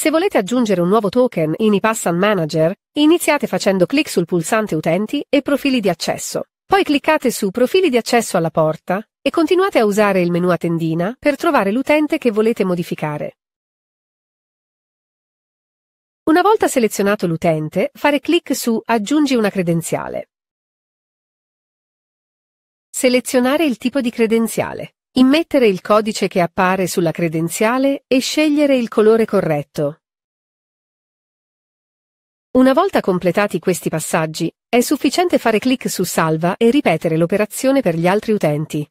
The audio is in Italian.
Se volete aggiungere un nuovo token in iPassan Manager, iniziate facendo clic sul pulsante Utenti e Profili di accesso. Poi cliccate su Profili di accesso alla porta e continuate a usare il menu a tendina per trovare l'utente che volete modificare. Una volta selezionato l'utente, fare clic su Aggiungi una credenziale. Selezionare il tipo di credenziale. Immettere il codice che appare sulla credenziale e scegliere il colore corretto. Una volta completati questi passaggi, è sufficiente fare clic su Salva e ripetere l'operazione per gli altri utenti.